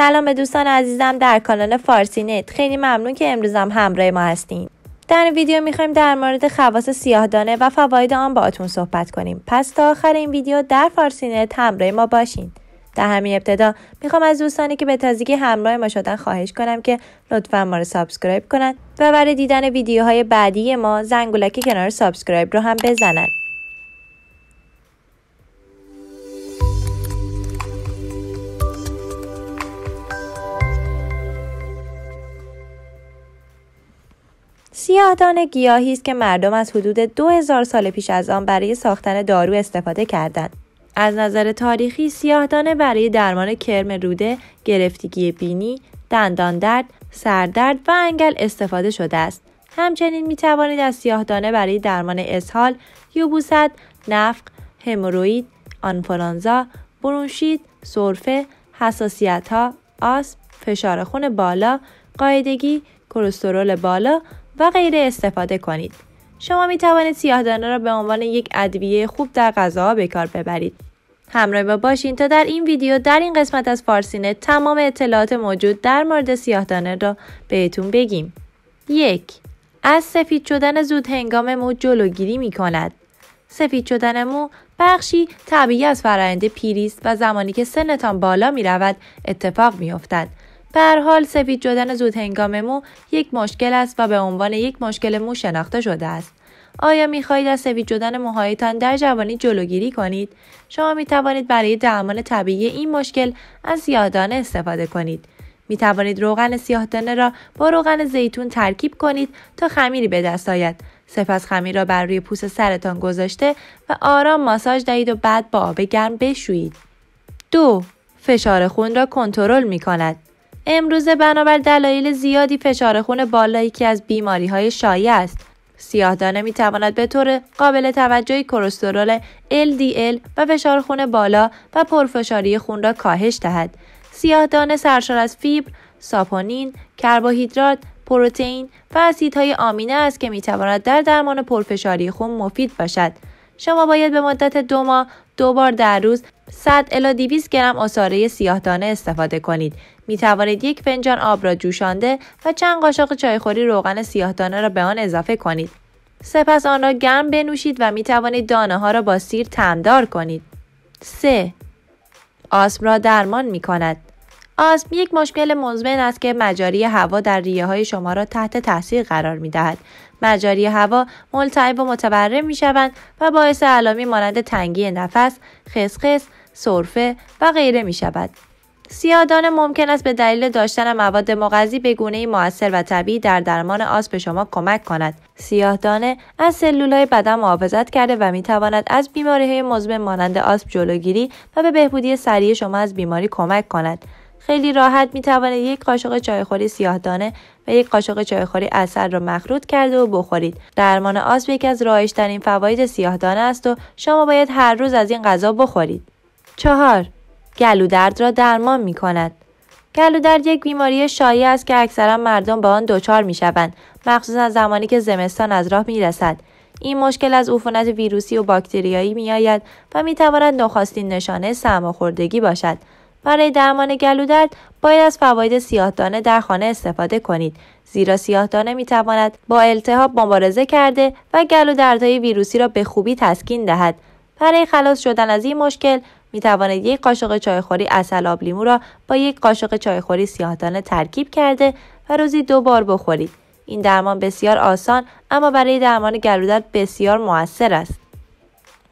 سلام به دوستان عزیزم در کانال فارسی نت خیلی ممنون که امروز هم همراه ما هستین در ویدیو میخوایم در مورد خواص سیاهدانه و فواید آن باهاتون صحبت کنیم پس تا آخر این ویدیو در فارسی نت همراه ما باشین در همین ابتدا میخوام از دوستانی که به تازگی همراه ما شدن خواهش کنم که لطفا ما رو سابسکرایب کنند و برای دیدن ویدیوهای بعدی ما زنگولک کنار سابسکرایب رو هم بزنن سیاهدانه گیاهی است که مردم از حدود 2000 سال پیش از آن برای ساختن دارو استفاده کردند. از نظر تاریخی سیاهدانه برای درمان کرم روده، گرفتگی بینی، دندان درد، سردرد و انگل استفاده شده است. همچنین می توانید از سیاهدانه برای درمان اسهال، یوبوست، نفق، هموروید، آنفولانزا، برونشید، سرفه، حساسیت ها، آسم، فشار خون بالا، قاعدگی، کلسترول بالا و غیره استفاده کنید. شما می توانید سیاهدانه را به عنوان یک ادویه خوب در غذاها به کار ببرید. همراه با باشین تا در این ویدیو در این قسمت از فارسینه تمام اطلاعات موجود در مورد سیاهدانه را بهتون بگیم. یک از سفید شدن زود هنگام مو جلوگیری می کند. سفید شدن مو بخشی طبیعی از فراینده پیریست و زمانی که سنتان بالا می رود اتفاق می افتد به هر حال سفید شدن زود هنگام مو یک مشکل است و به عنوان یک مشکل مو شناخته شده است. آیا می خواهید از سفید شدن موهایتان در جوانی جلوگیری کنید؟ شما می توانید برای درمان طبیعی این مشکل از سیاهدانه استفاده کنید. می توانید روغن سیاهدانه را با روغن زیتون ترکیب کنید تا خمیری به دست آید. سپس خمیر را بر روی پوست سرتان گذاشته و آرام ماساژ دهید و بعد با آب گرم بشویید. دو فشار خون را کنترل می کند. امروزه بنابر دلایل زیادی فشار خون بالا یکی از بیماری های شایع است. سیاهدانه می تواند به طور قابل توجهی کلسترول LDL و فشار خون بالا و پرفشاری خون را کاهش دهد. سیاهدانه سرشار از فیبر، ساپونین، کربوهیدرات، پروتئین و اسیدهای آمینه است که می تواند در درمان پرفشاری خون مفید باشد. شما باید به مدت دو ماه دو بار در روز 100 الی 200 گرم آساره سیاهدانه استفاده کنید می توانید یک فنجان آب را جوشانده و چند قاشق چایخوری روغن سیاه دانه را به آن اضافه کنید. سپس آن را گرم بنوشید و می توانید دانه ها را با سیر تمدار کنید. 3. آسم را درمان می کند. آسم یک مشکل مزمن است که مجاری هوا در ریه های شما را تحت تاثیر قرار می دهد. مجاری هوا ملتعب و متورم می شوند و باعث علامی مانند تنگی نفس، خسخس، سرفه و غیره می شود. دانه ممکن است به دلیل داشتن مواد مغذی به گونه‌ای مؤثر و طبیعی در درمان آس به شما کمک کند. سیاهدانه از های بدن محافظت کرده و می تواند از های مزمن مانند آسپ جلوگیری و به بهبودی سریع شما از بیماری کمک کند. خیلی راحت می توانید یک قاشق چایخوری دانه و یک قاشق چایخوری اثر را مخلوط کرده و بخورید. درمان آسپ یکی از رایشترین ترین فواید سیاهدانه است و شما باید هر روز از این غذا بخورید. چهار گلودرد را درمان می کند. گلودرد یک بیماری شایع است که اکثرا مردم به آن دچار می شوند مخصوصا زمانی که زمستان از راه می رسد. این مشکل از عفونت ویروسی و باکتریایی می آید و می تواند نخستین نشانه سرماخوردگی باشد. برای درمان گلودرد باید از فواید سیاهدانه در خانه استفاده کنید زیرا سیاهدانه می تواند با التهاب مبارزه کرده و گلودردهای ویروسی را به خوبی تسکین دهد برای خلاص شدن از این مشکل می توانید یک قاشق چایخوری اصل آب لیمو را با یک قاشق چایخوری سیاهدانه ترکیب کرده و روزی دو بار بخورید. این درمان بسیار آسان اما برای درمان گلودرد بسیار موثر است.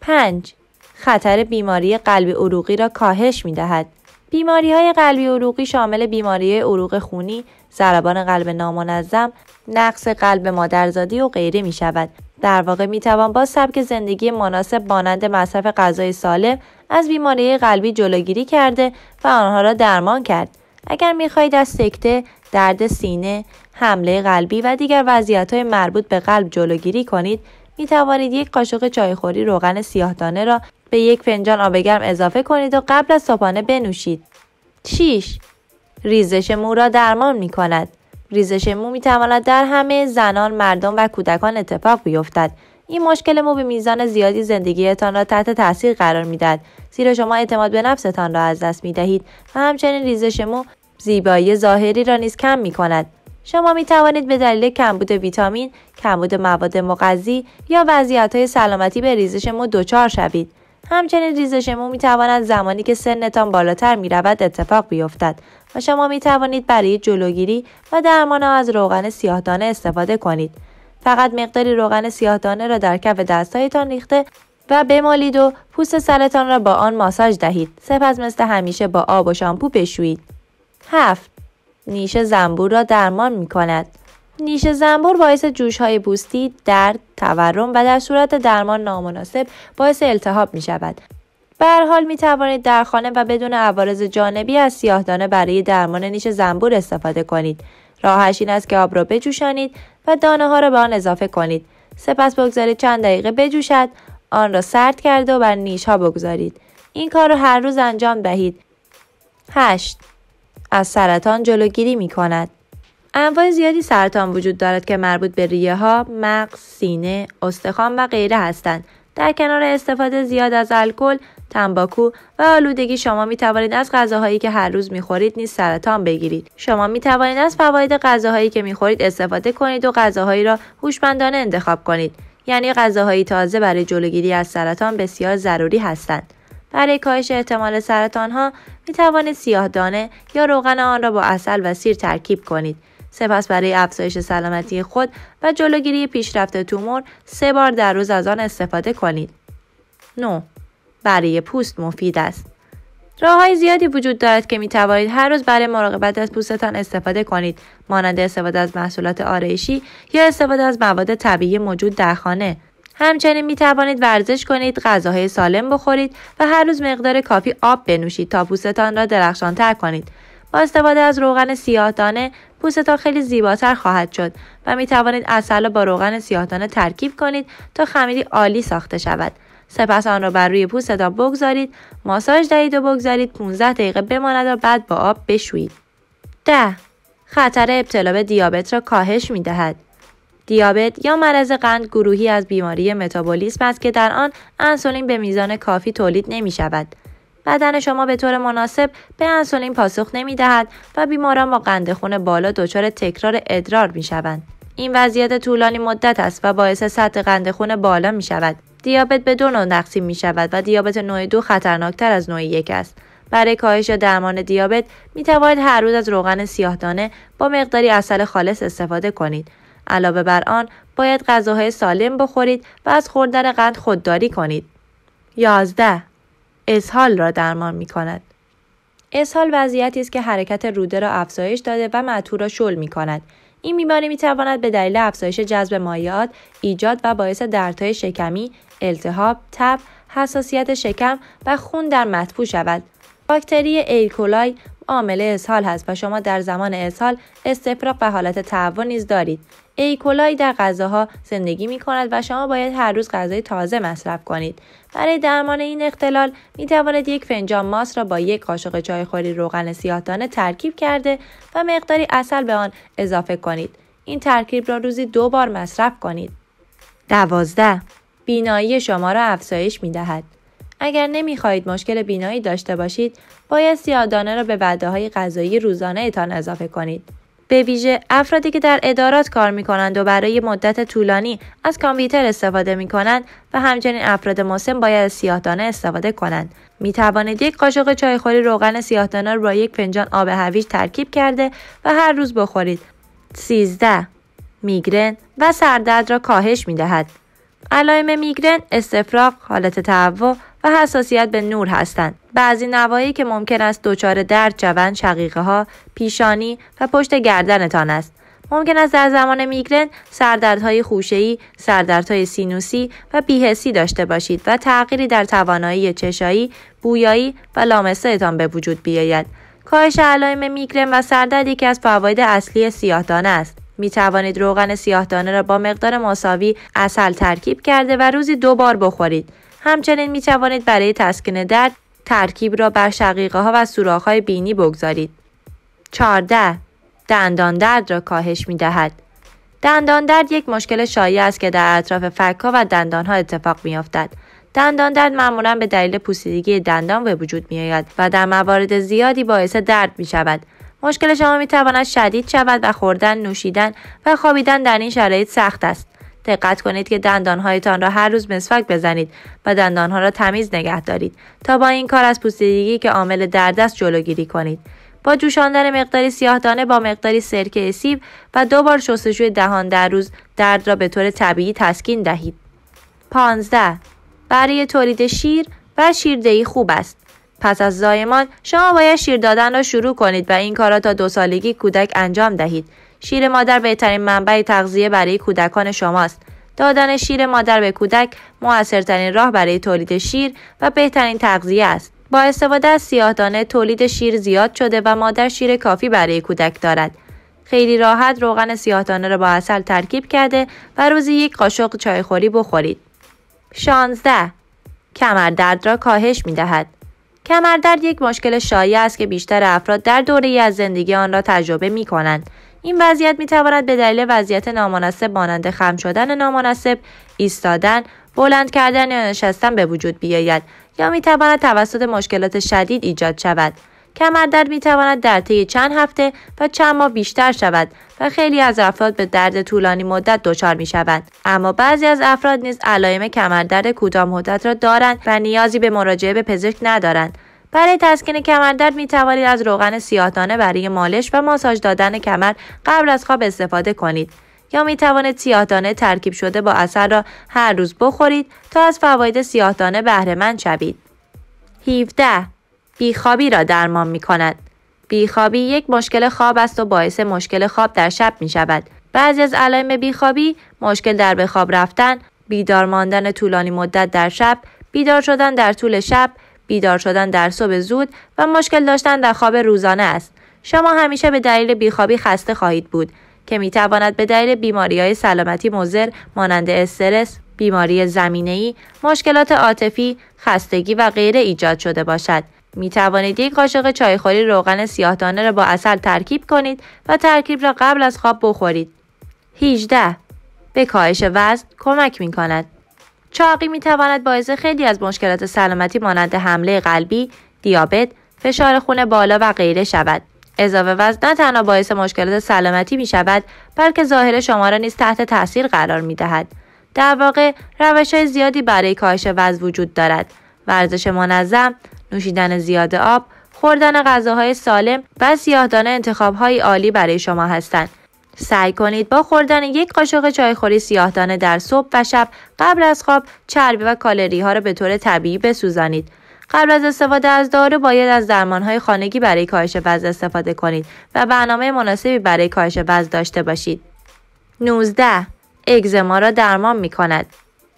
5. خطر بیماری قلبی عروقی را کاهش می دهد. بیماری های قلبی عروقی شامل بیماری عروق خونی، ضربان قلب نامنظم، نقص قلب مادرزادی و غیره می شود در واقع می توان با سبک زندگی مناسب مانند مصرف غذای سالم از بیماری قلبی جلوگیری کرده و آنها را درمان کرد. اگر می خواهید از سکته، درد سینه، حمله قلبی و دیگر وضعیت های مربوط به قلب جلوگیری کنید، می توانید یک قاشق چایخوری روغن سیاهدانه را به یک فنجان آب گرم اضافه کنید و قبل از صبحانه بنوشید. 6. ریزش مو را درمان می کند. ریزش مو میتواند در همه زنان مردم و کودکان اتفاق بیفتد این مشکل مو به میزان زیادی زندگیتان را تحت تاثیر قرار میدهد زیرا شما اعتماد به نفستان را از دست میدهید و همچنین ریزش مو زیبایی ظاهری را نیز کم می کند. شما می توانید به دلیل کمبود ویتامین، کمبود مواد مغذی یا وضعیت های سلامتی به ریزش مو دچار شوید. همچنین ریزش مو می تواند زمانی که سنتان بالاتر می رود اتفاق بیفتد و شما می توانید برای جلوگیری و درمان از روغن سیاهدانه استفاده کنید. فقط مقداری روغن سیاهدانه را در کف دستهایتان ریخته و بمالید و پوست سرتان را با آن ماساژ دهید. سپس مثل همیشه با آب و شامپو بشویید. 7. نیش زنبور را درمان می کند. نیش زنبور باعث جوش های پوستی، درد، تورم و در صورت درمان نامناسب باعث التهاب می شود. به می توانید در خانه و بدون عوارض جانبی از سیاهدانه برای درمان نیش زنبور استفاده کنید. راهش این است که آب را بجوشانید و دانه ها را به آن اضافه کنید. سپس بگذارید چند دقیقه بجوشد، آن را سرد کرده و بر نیش ها بگذارید. این کار را هر روز انجام دهید. 8. از سرطان جلوگیری می کند. انواع زیادی سرطان وجود دارد که مربوط به ریه ها، مغز، سینه، استخوان و غیره هستند. در کنار استفاده زیاد از الکل، تنباکو و آلودگی شما می توانید از غذاهایی که هر روز می خورید نیز سرطان بگیرید. شما می توانید از فواید غذاهایی که می خورید استفاده کنید و غذاهایی را هوشمندانه انتخاب کنید. یعنی غذاهایی تازه برای جلوگیری از سرطان بسیار ضروری هستند. برای کاهش احتمال سرطان ها می توانید سیاه دانه یا روغن آن را با اصل و سیر ترکیب کنید. سپس برای افزایش سلامتی خود و جلوگیری پیشرفت تومور سه بار در روز از آن استفاده کنید. 9. برای پوست مفید است. راه های زیادی وجود دارد که می توانید هر روز برای مراقبت از پوستتان استفاده کنید مانند استفاده از محصولات آرایشی یا استفاده از مواد طبیعی موجود در خانه همچنین می توانید ورزش کنید غذاهای سالم بخورید و هر روز مقدار کافی آب بنوشید تا پوستتان را درخشانتر کنید با استفاده از روغن سیاه دانه پوستتان خیلی زیباتر خواهد شد و می توانید اصل را با روغن سیاه دانه ترکیب کنید تا خمیری عالی ساخته شود سپس آن را بر روی پوستتان بگذارید ماساژ دهید و بگذارید 15 دقیقه بماند و بعد با آب بشویید ده، خطر ابتلا به دیابت را کاهش می دهد دیابت یا مرض قند گروهی از بیماری متابولیسم است که در آن انسولین به میزان کافی تولید نمی شود. بدن شما به طور مناسب به انسولین پاسخ نمی دهد و بیماران با قند خون بالا دچار تکرار ادرار می شوند. این وضعیت طولانی مدت است و باعث سطح قند خون بالا می شود. دیابت به دو نوع تقسیم می شود و دیابت نوع دو خطرناکتر از نوع یک است. برای کاهش درمان دیابت می توانید هر روز از روغن سیاهدانه با مقداری اصل خالص استفاده کنید. علاوه بر آن باید غذاهای سالم بخورید و از خوردن قند خودداری کنید. 11. اسهال را درمان می کند. اسهال وضعیتی است که حرکت روده را افزایش داده و معطو را شل می کند. این بیماری می تواند به دلیل افزایش جذب مایعات ایجاد و باعث دردهای شکمی، التهاب، تب، حساسیت شکم و خون در مطبوع شود. باکتری ایکولای عامل اسهال هست و شما در زمان اسهال استفراغ و حالت تهوع نیز دارید. ایکولای در غذاها زندگی می کند و شما باید هر روز غذای تازه مصرف کنید. برای درمان این اختلال می تواند یک فنجان ماست را با یک قاشق خوری روغن سیاهدانه ترکیب کرده و مقداری اصل به آن اضافه کنید. این ترکیب را روزی دو بار مصرف کنید. 12. بینایی شما را افزایش می دهد. اگر نمیخواهید مشکل بینایی داشته باشید، باید سیاهدانه را به وعده های غذایی روزانه اتان اضافه کنید. به ویژه افرادی که در ادارات کار می کنند و برای مدت طولانی از کامپیوتر استفاده می کنند و همچنین افراد مسن باید از سیاهدانه استفاده کنند. می توانید یک قاشق چایخوری روغن سیاهدانه را یک فنجان آب هویج ترکیب کرده و هر روز بخورید. 13. میگرن و سردرد را کاهش می دهد. علائم میگرن استفراغ، حالت تعوی و حساسیت به نور هستند. بعضی نوایی که ممکن است دچار درد شوند شقیقه ها، پیشانی و پشت گردنتان است. ممکن است در زمان میگرن سردردهای خوشه‌ای، سردردهای سینوسی و بیهسی داشته باشید و تغییری در توانایی چشایی، بویایی و تان به وجود بیاید. کاهش علائم میگرن و سردرد یکی از فواید اصلی سیاهدانه است. می توانید روغن سیاهدانه را با مقدار مساوی اصل ترکیب کرده و روزی دو بار بخورید. همچنین می توانید برای تسکین درد ترکیب را بر شقیقه ها و سوراخ های بینی بگذارید. 14. دندان درد را کاهش می دهد. دندان درد یک مشکل شایع است که در اطراف فکها و دندان ها اتفاق می افتد. دندان درد معمولا به دلیل پوسیدگی دندان به وجود می آید و در موارد زیادی باعث درد می شود. مشکل شما می تواند شدید شود و خوردن، نوشیدن و خوابیدن در این شرایط سخت است. دقت کنید که دندانهایتان را هر روز مسواک بزنید و دندانها را تمیز نگه دارید تا با این کار از پوسیدگی که عامل درد است جلوگیری کنید با جوشاندن مقداری سیاهدانه با مقداری سرکه سیب و دو بار شستشوی دهان در روز درد را به طور طبیعی تسکین دهید 15 برای تولید شیر و شیردهی خوب است پس از زایمان شما باید شیر دادن را شروع کنید و این کار را تا دو سالگی کودک انجام دهید شیر مادر بهترین منبع تغذیه برای کودکان شماست. دادن شیر مادر به کودک موثرترین راه برای تولید شیر و بهترین تغذیه است. با استفاده از سیاهدانه تولید شیر زیاد شده و مادر شیر کافی برای کودک دارد. خیلی راحت روغن سیاهدانه را با اصل ترکیب کرده و روزی یک قاشق چایخوری بخورید. 16. کمردرد را کاهش می دهد. کمردرد یک مشکل شایع است که بیشتر افراد در دوره از زندگی آن را تجربه می کنند. این وضعیت می تواند به دلیل وضعیت نامناسب مانند خم شدن نامناسب، ایستادن، بلند کردن یا نشستن به وجود بیاید یا می تواند توسط مشکلات شدید ایجاد شود. کمردرد می تواند در طی چند هفته و چند ماه بیشتر شود و خیلی از افراد به درد طولانی مدت دچار می شود اما بعضی از افراد نیز علائم کمردرد کوتاه مدت را دارند و نیازی به مراجعه به پزشک ندارند برای تسکین کمردرد می توانید از روغن سیاهدانه برای مالش و ماساژ دادن کمر قبل از خواب استفاده کنید یا می توانید سیاهدانه ترکیب شده با اثر را هر روز بخورید تا از فواید سیاهدانه بهره مند شوید. 17 بیخوابی را درمان می کند. بیخوابی یک مشکل خواب است و باعث مشکل خواب در شب می شود. بعضی از علائم بیخوابی مشکل در به خواب رفتن، بیدار ماندن طولانی مدت در شب، بیدار شدن در طول شب، بیدار شدن در صبح زود و مشکل داشتن در خواب روزانه است. شما همیشه به دلیل بیخوابی خسته خواهید بود که میتواند به دلیل بیماری های سلامتی مزر، مانند استرس، بیماری ای مشکلات عاطفی، خستگی و غیره ایجاد شده باشد. می توانید یک قاشق چایخوری روغن سیاهدانه را با اصل ترکیب کنید و ترکیب را قبل از خواب بخورید. 18 به کاهش وزن کمک می کند. چاقی می تواند باعث خیلی از مشکلات سلامتی مانند حمله قلبی، دیابت، فشار خون بالا و غیره شود. اضافه وزن نه تنها باعث مشکلات سلامتی می شود بلکه ظاهر شما را نیز تحت تاثیر قرار می دهد. در واقع روش های زیادی برای کاهش وزن وجود دارد. ورزش منظم، نوشیدن زیاد آب، خوردن غذاهای سالم و سیاهدانه های عالی برای شما هستند. سعی کنید با خوردن یک قاشق چایخوری سیاهدانه در صبح و شب قبل از خواب چربی و کالری ها را به طور طبیعی بسوزانید. قبل از استفاده از دارو باید از درمان های خانگی برای کاهش وزن استفاده کنید و برنامه مناسبی برای کاهش وزن داشته باشید. 19. اگزما را درمان می کند.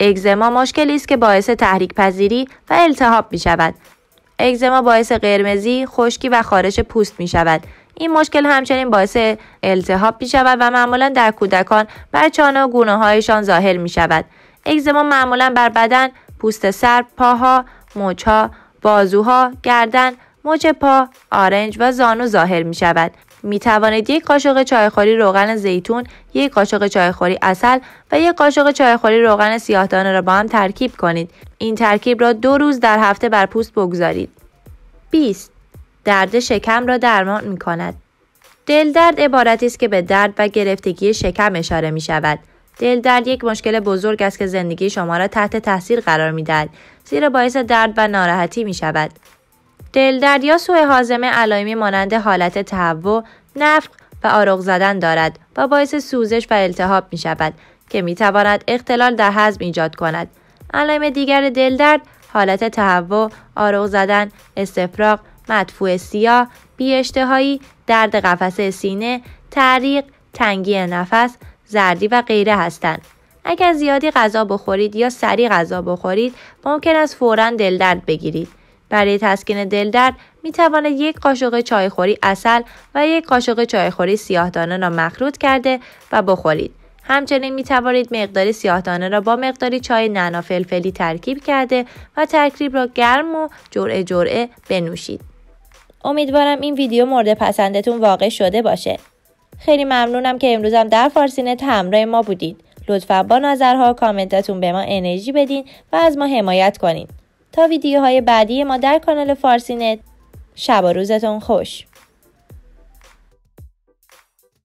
اگزما مشکلی است که باعث تحریک پذیری و التهاب می شود. اگزما باعث قرمزی، خشکی و خارش پوست می شود این مشکل همچنین باعث التهاب می شود و معمولا در کودکان بر چانه و گونه هایشان ظاهر می شود اگزما معمولا بر بدن پوست سر پاها مچها بازوها گردن مچ پا آرنج و زانو ظاهر می شود می توانید یک قاشق چایخوری روغن زیتون، یک قاشق چایخوری اصل و یک قاشق چایخوری روغن سیاهدانه را با هم ترکیب کنید. این ترکیب را دو روز در هفته بر پوست بگذارید. 20 درد شکم را درمان می کند. درد عبارتی است که به درد و گرفتگی شکم اشاره می شود. دل درد یک مشکل بزرگ است که زندگی شما را تحت تاثیر قرار می دهد زیرا باعث درد و ناراحتی می شود. دل درد یا سوء هاضمه علائمی مانند حالت تهوع، نفق و آرق زدن دارد و باعث سوزش و التهاب می شود که می تواند اختلال در هضم ایجاد کند. علائم دیگر دل درد حالت تهوع، آرق زدن، استفراغ مدفوع سیاه، هایی، درد قفسه سینه، تعریق، تنگی نفس، زردی و غیره هستند. اگر زیادی غذا بخورید یا سریع غذا بخورید ممکن است فورا دلدرد بگیرید برای تسکین دلدرد می توانید یک قاشق چایخوری اصل و یک قاشق چایخوری سیاهدانه را مخلوط کرده و بخورید همچنین می توانید مقداری سیاهدانه را با مقداری چای نعنا فلفلی ترکیب کرده و ترکیب را گرم و جرعه جرعه بنوشید امیدوارم این ویدیو مورد پسندتون واقع شده باشه خیلی ممنونم که امروزم در فارسینت همراه ما بودید لطفا با نظرها و کامنتاتون به ما انرژی بدین و از ما حمایت کنین تا ویدیوهای بعدی ما در کانال فارسینت شب و روزتون خوش